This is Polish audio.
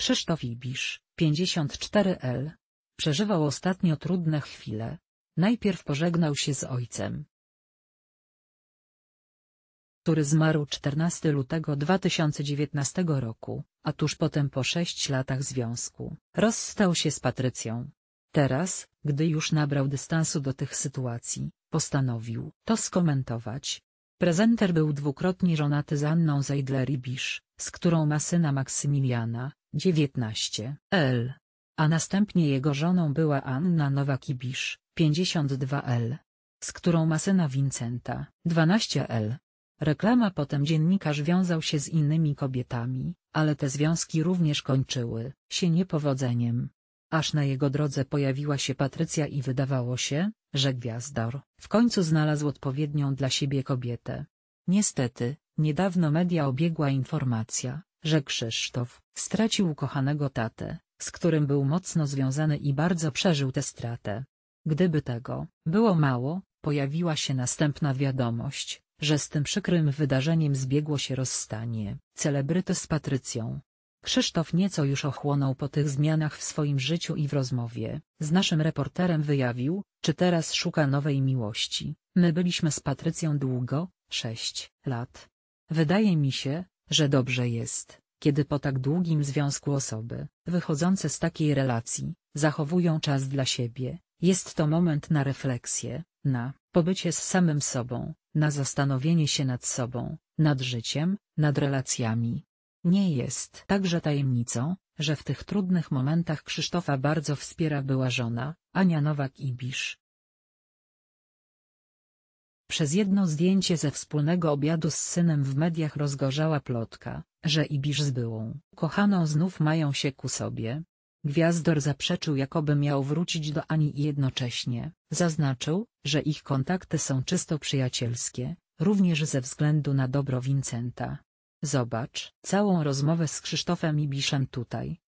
Krzysztof Ibisz, 54L. Przeżywał ostatnio trudne chwile. Najpierw pożegnał się z ojcem, który zmarł 14 lutego 2019 roku, a tuż potem po sześć latach związku, rozstał się z Patrycją. Teraz, gdy już nabrał dystansu do tych sytuacji, postanowił to skomentować. Prezenter był dwukrotnie żonaty z Anną Zeidler-Ibisz, z którą ma syna Maksymiliana, 19. L. A następnie jego żoną była Anna Nowakibisz, 52 L. Z którą ma syna Vincenta, 12 L. Reklama potem dziennikarz wiązał się z innymi kobietami, ale te związki również kończyły się niepowodzeniem. Aż na jego drodze pojawiła się Patrycja i wydawało się, że gwiazdor w końcu znalazł odpowiednią dla siebie kobietę. Niestety, niedawno media obiegła informacja, że Krzysztof stracił kochanego tatę, z którym był mocno związany i bardzo przeżył tę stratę. Gdyby tego było mało, pojawiła się następna wiadomość, że z tym przykrym wydarzeniem zbiegło się rozstanie celebryty z Patrycją. Krzysztof nieco już ochłonął po tych zmianach w swoim życiu i w rozmowie z naszym reporterem wyjawił, czy teraz szuka nowej miłości. My byliśmy z Patrycją długo, sześć lat. Wydaje mi się, że dobrze jest, kiedy po tak długim związku osoby, wychodzące z takiej relacji, zachowują czas dla siebie, jest to moment na refleksję, na pobycie z samym sobą, na zastanowienie się nad sobą, nad życiem, nad relacjami. Nie jest także tajemnicą, że w tych trudnych momentach Krzysztofa bardzo wspiera była żona, Ania Nowak-Ibisz, przez jedno zdjęcie ze wspólnego obiadu z synem w mediach rozgorzała plotka, że Ibisz z byłą kochaną znów mają się ku sobie. Gwiazdor zaprzeczył jakoby miał wrócić do Ani i jednocześnie zaznaczył, że ich kontakty są czysto przyjacielskie, również ze względu na dobro Vincenta. Zobacz całą rozmowę z Krzysztofem Ibiszem tutaj.